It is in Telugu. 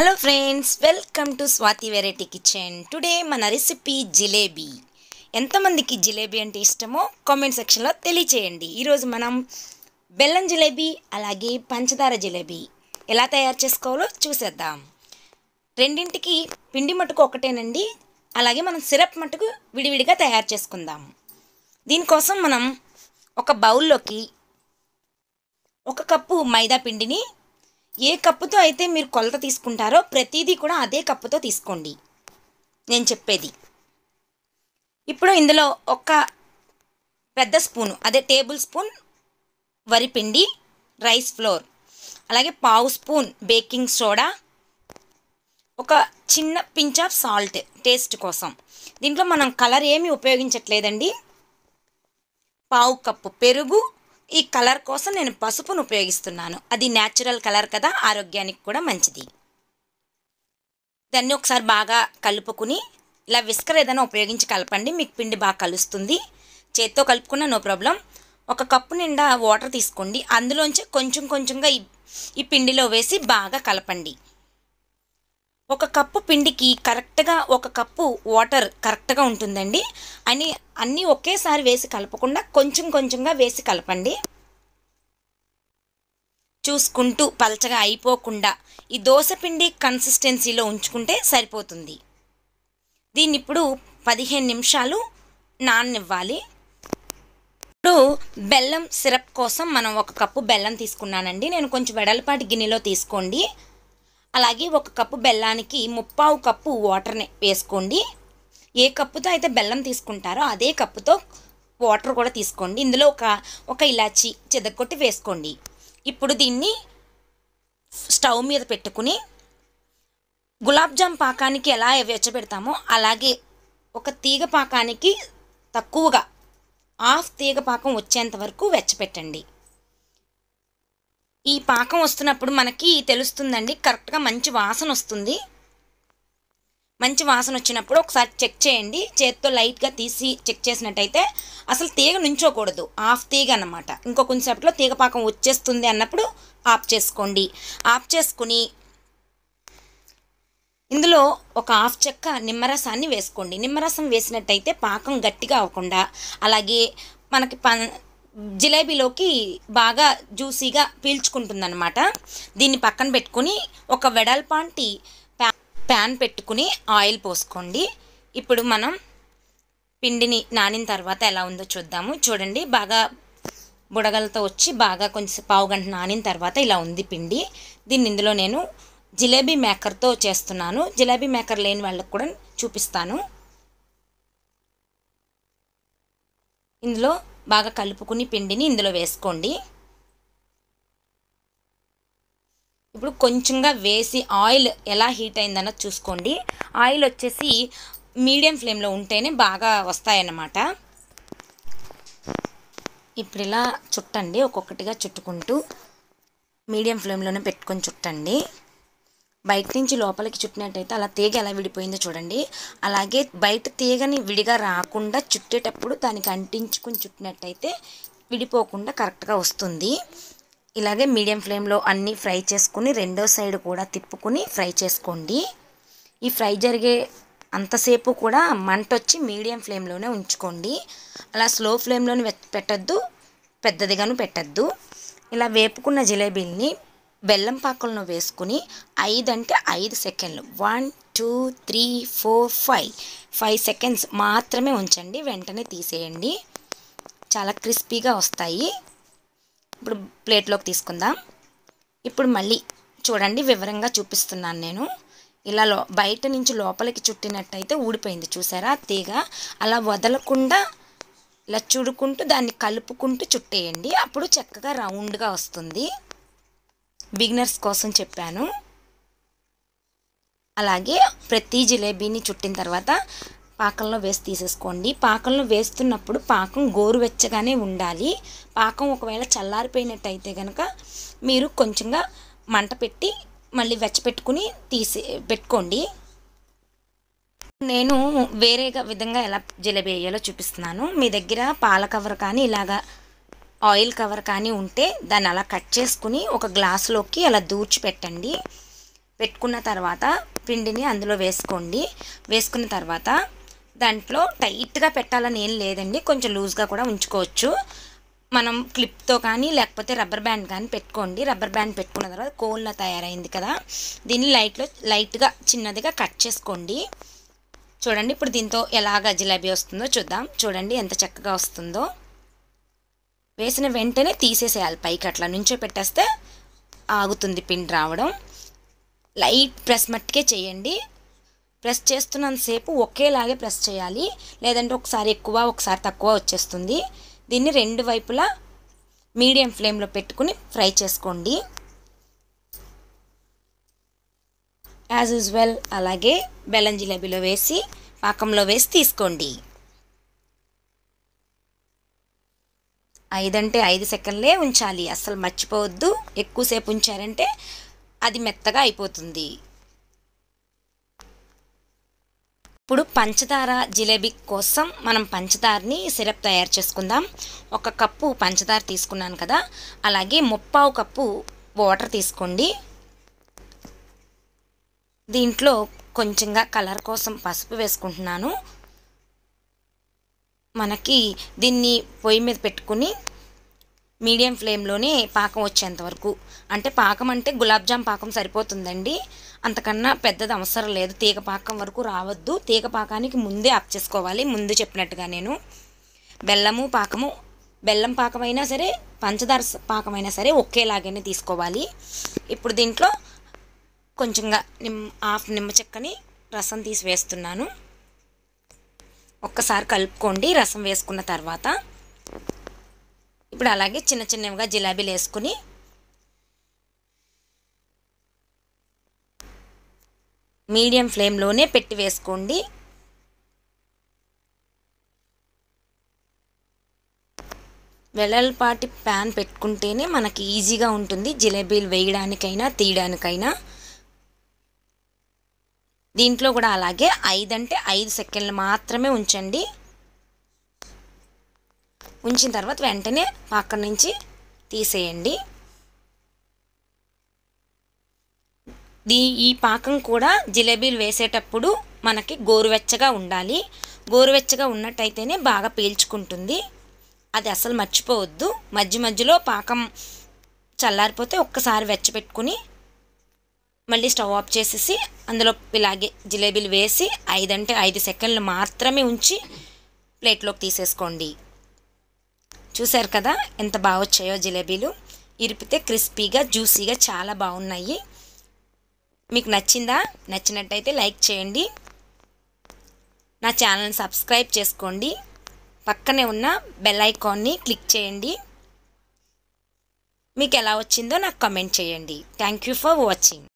hello friends welcome to Swathi variety kitchen today మన రెసిపీ జిలేబీ ఎంతమందికి జిలేబీ అంటే ఇష్టమో కామెంట్ సెక్షన్లో తెలియచేయండి ఈరోజు మనం బెల్లం జిలేబీ అలాగే పంచదార జిలేబీ ఎలా తయారు చేసుకోవాలో చూసేద్దాం రెండింటికి పిండి మటుకు ఒకటేనండి అలాగే మనం సిరప్ మటుకు విడివిడిగా తయారు చేసుకుందాం దీనికోసం మనం ఒక బౌల్లోకి ఒక కప్పు మైదా పిండిని ఏ కప్పుతో అయితే మీరు కొలత తీసుకుంటారో ప్రతిదీ కూడా అదే కప్పుతో తీసుకోండి నేను చెప్పేది ఇప్పుడు ఇందులో ఒక పెద్ద స్పూను అదే టేబుల్ స్పూన్ వరిపిండి రైస్ ఫ్లోర్ అలాగే పావు స్పూన్ బేకింగ్ సోడా ఒక చిన్న పించ్ ఆఫ్ సాల్ట్ టేస్ట్ కోసం దీంట్లో మనం కలర్ ఏమి ఉపయోగించట్లేదండి పావు కప్పు పెరుగు ఈ కలర్ కోసం నేను పసుపును ఉపయోగిస్తున్నాను అది న్యాచురల్ కలర్ కదా ఆరోగ్యానికి కూడా మంచిది దాన్ని ఒకసారి బాగా కలుపుకుని ఇలా విస్కర్ ఏదైనా ఉపయోగించి కలపండి మీకు పిండి బాగా కలుస్తుంది చేత్తో కలుపుకున్న నో ప్రాబ్లం ఒక కప్పు నిండా వాటర్ తీసుకోండి అందులోంచి కొంచెం కొంచెంగా ఈ పిండిలో వేసి బాగా కలపండి ఒక కప్పు పిండికి కరెక్ట్గా ఒక కప్పు వాటర్ కరెక్ట్గా ఉంటుందండి అని అన్నీ ఒకేసారి వేసి కలపకుండా కొంచెం కొంచెంగా వేసి కలపండి చూసుకుంటూ పలచగా అయిపోకుండా ఈ పిండి కన్సిస్టెన్సీలో ఉంచుకుంటే సరిపోతుంది దీన్ని ఇప్పుడు పదిహేను నిమిషాలు నాన్నివ్వాలి ఇప్పుడు బెల్లం సిరప్ కోసం మనం ఒక కప్పు బెల్లం తీసుకున్నానండి నేను కొంచెం వెడలపాటి గిన్నెలో తీసుకోండి అలాగే ఒక కప్పు బెల్లానికి ముప్పావు కప్పు వాటర్ని వేసుకోండి ఏ కప్పుతో అయితే బెల్లం తీసుకుంటారో అదే కప్పుతో వాటర్ కూడా తీసుకోండి ఇందులో ఒక ఒక ఇలాచి చెదగొట్టి వేసుకోండి ఇప్పుడు దీన్ని స్టవ్ మీద పెట్టుకుని గులాబ్ జామ్ పాకానికి ఎలా వెచ్చబెడతామో అలాగే ఒక తీగ పాకానికి తక్కువగా హాఫ్ తీగ పాకం వచ్చేంత వరకు వెచ్చపెట్టండి ఈ పాకం వస్తున్నప్పుడు మనకి తెలుస్తుందండి కరెక్ట్గా మంచి వాసన వస్తుంది మంచి వాసన వచ్చినప్పుడు ఒకసారి చెక్ చేయండి చేతితో లైట్గా తీసి చెక్ చేసినట్టయితే అసలు తీగ నుంచోకూడదు ఆఫ్ తీగ అన్నమాట ఇంకో కొంచెంసేపట్లో తీగ పాకం వచ్చేస్తుంది అన్నప్పుడు ఆఫ్ చేసుకోండి ఆఫ్ చేసుకుని ఇందులో ఒక హాఫ్ చెక్క నిమ్మరసాన్ని వేసుకోండి నిమ్మరసం వేసినట్టయితే పాకం గట్టిగా అవ్వకుండా అలాగే మనకి ప జిలేబీలోకి బాగా జ్యూసీగా అనమాట దీన్ని పక్కన పెట్టుకుని ఒక వెడల్పాంటి ప్యాన్ పెట్టుకుని ఆయిల్ పోసుకోండి ఇప్పుడు మనం పిండిని నానిన తర్వాత ఎలా ఉందో చూద్దాము చూడండి బాగా బుడగలతో వచ్చి బాగా కొంచెం పావు గంట నానిన తర్వాత ఇలా ఉంది పిండి దీన్ని ఇందులో నేను జిలేబీ మేకర్తో చేస్తున్నాను జిలేబీ మేకర్ లేని వాళ్ళకు కూడా చూపిస్తాను ఇందులో బాగా కలుపుకుని పిండిని ఇందులో వేసుకోండి ఇప్పుడు కొంచెంగా వేసి ఆయిల్ ఎలా హీట్ అయిందన్నది చూసుకోండి ఆయిల్ వచ్చేసి మీడియం ఫ్లేమ్లో ఉంటేనే బాగా వస్తాయన్నమాట ఇప్పుడు ఇలా చుట్టండి ఒక్కొక్కటిగా చుట్టుకుంటూ మీడియం ఫ్లేమ్లోనే పెట్టుకొని చుట్టండి బయట నుంచి లోపలికి చుట్టినట్టయితే అలా తీగ ఎలా విడిపోయిందో చూడండి అలాగే బయట తీగని విడిగా రాకుండా చుట్టేటప్పుడు దానికి అంటించుకుని చుట్టినట్టయితే విడిపోకుండా కరెక్ట్గా వస్తుంది ఇలాగే మీడియం ఫ్లేమ్లో అన్నీ ఫ్రై చేసుకుని రెండో సైడ్ కూడా తిప్పుకుని ఫ్రై చేసుకోండి ఈ ఫ్రై జరిగే అంతసేపు కూడా మంట వచ్చి మీడియం ఫ్లేమ్లోనే ఉంచుకోండి అలా స్లో ఫ్లేమ్లోనే పెట్టద్దు పెద్దదిగాను పెట్టద్దు ఇలా వేపుకున్న జిలేబీల్ని బెల్లం పాకలను వేసుకుని ఐదు అంటే ఐదు సెకండ్లు one two three four five five seconds మాత్రమే ఉంచండి వెంటనే తీసేయండి చాలా క్రిస్పీగా వస్తాయి ఇప్పుడు ప్లేట్లోకి తీసుకుందాం ఇప్పుడు మళ్ళీ చూడండి వివరంగా చూపిస్తున్నాను నేను ఇలా లో బయట నుంచి లోపలికి చుట్టినట్టయితే ఊడిపోయింది చూసారా తీగ అలా వదలకుండా ఇలా చుడుకుంటూ దాన్ని కలుపుకుంటూ చుట్టేయండి అప్పుడు చక్కగా రౌండ్గా వస్తుంది బిగినర్స్ కోసం చెప్పాను అలాగే ప్రతి జిలేబీని చుట్టిన తర్వాత పాకంలో వేసి తీసేసుకోండి పాకంలో వేస్తున్నప్పుడు పాకం గోరువెచ్చగానే ఉండాలి పాకం ఒకవేళ చల్లారిపోయినట్టయితే కనుక మీరు కొంచెంగా మంట పెట్టి మళ్ళీ వెచ్చపెట్టుకుని తీసి పెట్టుకోండి నేను వేరేగా విధంగా ఎలా జిలేబీ వేయాలో చూపిస్తున్నాను మీ దగ్గర పాల కవర్ కానీ ఇలాగా ఆయిల్ కవర్ కానీ ఉంటే దాన్ని అలా కట్ చేసుకుని ఒక గ్లాసులోకి అలా దూర్చి పెట్టండి పెట్టుకున్న తర్వాత పిండిని అందులో వేసుకోండి వేసుకున్న తర్వాత దాంట్లో టైట్గా పెట్టాలని ఏం లేదండి కొంచెం లూజ్గా కూడా ఉంచుకోవచ్చు మనం క్లిప్తో కానీ లేకపోతే రబ్బర్ బ్యాండ్ కానీ పెట్టుకోండి రబ్బర్ బ్యాండ్ పెట్టుకున్న తర్వాత కోల్లా తయారైంది కదా దీన్ని లైట్లో లైట్గా చిన్నదిగా కట్ చేసుకోండి చూడండి ఇప్పుడు దీంతో ఎలాగ జిలేబీ వస్తుందో చూద్దాం చూడండి ఎంత చక్కగా వస్తుందో వేసిన వెంటనే తీసేసేయాలి పైకి అట్లా నుంచో పెట్టేస్తే ఆగుతుంది పిన్ రావడం లైట్ ప్రెస్ మట్టుకే చేయండి ప్రెస్ చేస్తున్నంతసేపు ఒకేలాగే ప్రెస్ చేయాలి లేదంటే ఒకసారి ఎక్కువ ఒకసారి తక్కువ వచ్చేస్తుంది దీన్ని రెండు వైపులా మీడియం ఫ్లేమ్లో పెట్టుకుని ఫ్రై చేసుకోండి యాజ్ యూజువల్ అలాగే బెల్లం జిలేబీలో వేసి పాకంలో వేసి తీసుకోండి ఐదంటే ఐదు సెకండ్లే ఉంచాలి అస్సలు మర్చిపోవద్దు ఎక్కువసేపు ఉంచారంటే అది మెత్తగా అయిపోతుంది ఇప్పుడు పంచదార జిలేబీ కోసం మనం పంచదారని సిరప్ తయారు చేసుకుందాం ఒక కప్పు పంచదార తీసుకున్నాను కదా అలాగే ముప్పావు కప్పు వాటర్ తీసుకోండి దీంట్లో కొంచెంగా కలర్ కోసం పసుపు వేసుకుంటున్నాను మనకి దీన్ని పొయ్యి మీద పెట్టుకుని మీడియం ఫ్లేమ్లోనే పాకం వచ్చేంత వరకు అంటే పాకం అంటే గులాబ్జామ్ పాకం సరిపోతుందండి అంతకన్నా పెద్దది అవసరం లేదు తీగ పాకం వరకు రావద్దు తీగ పాకానికి ముందే ఆఫ్ చేసుకోవాలి ముందు చెప్పినట్టుగా నేను బెల్లము పాకము బెల్లం పాకమైనా సరే పంచదార పాకమైనా సరే ఒకేలాగానే తీసుకోవాలి ఇప్పుడు దీంట్లో కొంచెంగా నిమ్ హాఫ్ నిమ్మ చెక్కని రసం తీసి వేస్తున్నాను ఒక్కసారి కలుపుకోండి రసం వేసుకున్న తర్వాత ఇప్పుడు అలాగే చిన్న చిన్నవిగా జిలాబీలు వేసుకుని మీడియం ఫ్లేమ్లోనే పెట్టి వేసుకోండి వెడల్పాటి ప్యాన్ పెట్టుకుంటేనే మనకి ఈజీగా ఉంటుంది జిలేబీలు వేయడానికైనా తీయడానికైనా దీంట్లో కూడా అలాగే ఐదు అంటే ఐదు సెకండ్లు మాత్రమే ఉంచండి ఉంచిన తర్వాత వెంటనే పక్కన నుంచి తీసేయండి దీ ఈ పాకం కూడా జిలేబీలు వేసేటప్పుడు మనకి గోరువెచ్చగా ఉండాలి గోరువెచ్చగా ఉన్నట్టయితేనే బాగా పీల్చుకుంటుంది అది అసలు మర్చిపోవద్దు మధ్య మధ్యలో పాకం చల్లారిపోతే ఒక్కసారి వెచ్చపెట్టుకుని మళ్ళీ స్టవ్ ఆఫ్ చేసేసి అందులో ఇలాగే జిలేబీలు వేసి ఐదంటే ఐదు సెకండ్లు మాత్రమే ఉంచి ప్లేట్లోకి తీసేసుకోండి చూశారు కదా ఎంత బాగా వచ్చాయో జిలేబీలు ఇరిపితే క్రిస్పీగా జ్యూసీగా చాలా బాగున్నాయి మీకు నచ్చిందా నచ్చినట్టయితే లైక్ చేయండి నా ఛానల్ని సబ్స్క్రైబ్ చేసుకోండి పక్కనే ఉన్న బెల్ ఐకాన్ని క్లిక్ చేయండి మీకు ఎలా వచ్చిందో నాకు కమెంట్ చేయండి థ్యాంక్ యూ ఫర్ వాచింగ్